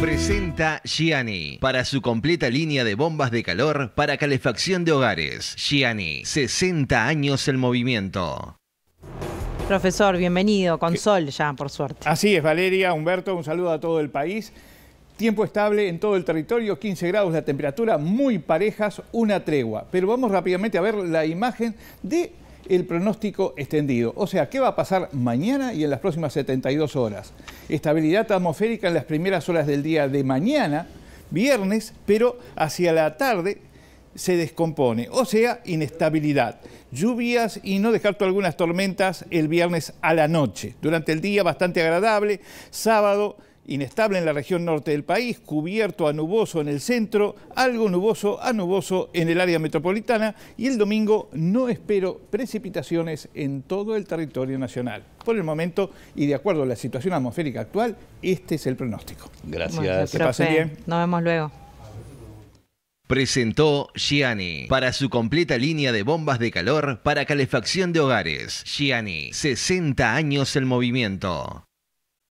Presenta Gianni para su completa línea de bombas de calor para calefacción de hogares. Gianni, 60 años el movimiento. Profesor, bienvenido, con sol ya, por suerte. Así es, Valeria, Humberto, un saludo a todo el país. Tiempo estable en todo el territorio, 15 grados la temperatura, muy parejas, una tregua. Pero vamos rápidamente a ver la imagen de el pronóstico extendido. O sea, ¿qué va a pasar mañana y en las próximas 72 horas? Estabilidad atmosférica en las primeras horas del día de mañana, viernes, pero hacia la tarde se descompone, o sea, inestabilidad. Lluvias y no descarto algunas tormentas el viernes a la noche. Durante el día bastante agradable, sábado inestable en la región norte del país, cubierto a nuboso en el centro, algo nuboso a nuboso en el área metropolitana y el domingo no espero precipitaciones en todo el territorio nacional. Por el momento y de acuerdo a la situación atmosférica actual, este es el pronóstico. Gracias. Nos vemos luego. Presentó Gianni para su completa línea de bombas de calor para calefacción de hogares. Gianni, 60 años el movimiento.